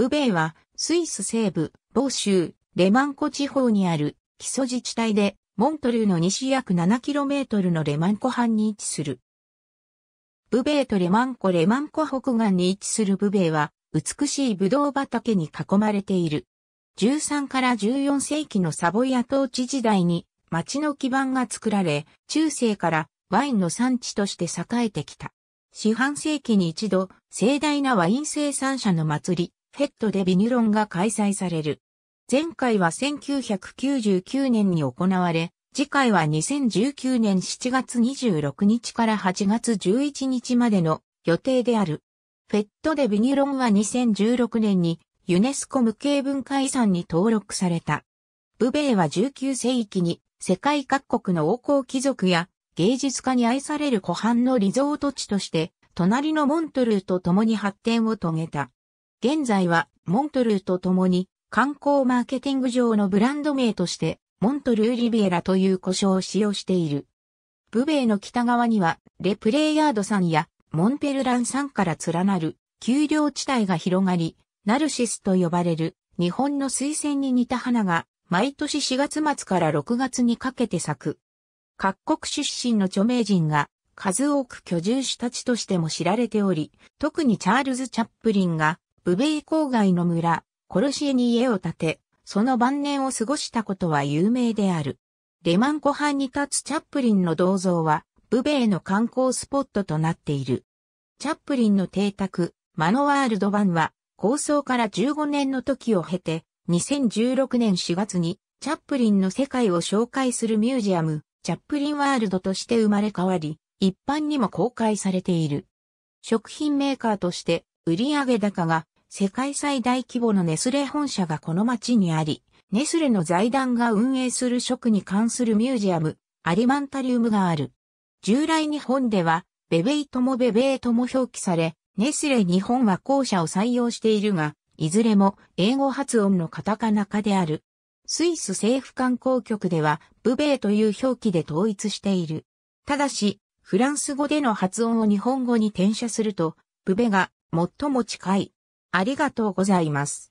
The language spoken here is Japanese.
ブベイは、スイス西部、某州、レマン湖地方にある、基礎自治体で、モントルーの西約 7km のレマン湖畔に位置する。ブベイとレマン湖レマン湖北岸に位置するブベイは、美しいブドウ畑に囲まれている。13から14世紀のサボイア統治時代に、町の基盤が作られ、中世からワインの産地として栄えてきた。四半世紀に一度、盛大なワイン生産者の祭り、フェットでビニュロンが開催される。前回は1999年に行われ、次回は2019年7月26日から8月11日までの予定である。フェットでビニュロンは2016年にユネスコ無形文化遺産に登録された。ブベーは19世紀に世界各国の王侯貴族や芸術家に愛される湖畔のリゾート地として、隣のモントルーと共に発展を遂げた。現在はモントルーと共に観光マーケティング上のブランド名としてモントルーリビエラという呼称を使用している。ブベイの北側にはレプレイヤード山やモンペルラン山から連なる丘陵地帯が広がり、ナルシスと呼ばれる日本の水仙に似た花が毎年4月末から6月にかけて咲く。各国出身の著名人が数多く居住した地としても知られており、特にチャールズ・チャップリンがブベイ郊外の村、コルシエに家を建て、その晩年を過ごしたことは有名である。レマン湖畔に立つチャップリンの銅像は、ブベイの観光スポットとなっている。チャップリンの邸宅、マノワールド版は、構想から15年の時を経て、2016年4月に、チャップリンの世界を紹介するミュージアム、チャップリンワールドとして生まれ変わり、一般にも公開されている。食品メーカーとして、売上高が世界最大規模のネスレ本社がこの町にあり、ネスレの財団が運営する食に関するミュージアム、アリマンタリウムがある。従来日本では、ベベイともベベイとも表記され、ネスレ日本は後者を採用しているが、いずれも英語発音のカタカナ化である。スイス政府観光局では、ブベイという表記で統一している。ただし、フランス語での発音を日本語に転写すると、ブベが最も近いありがとうございます。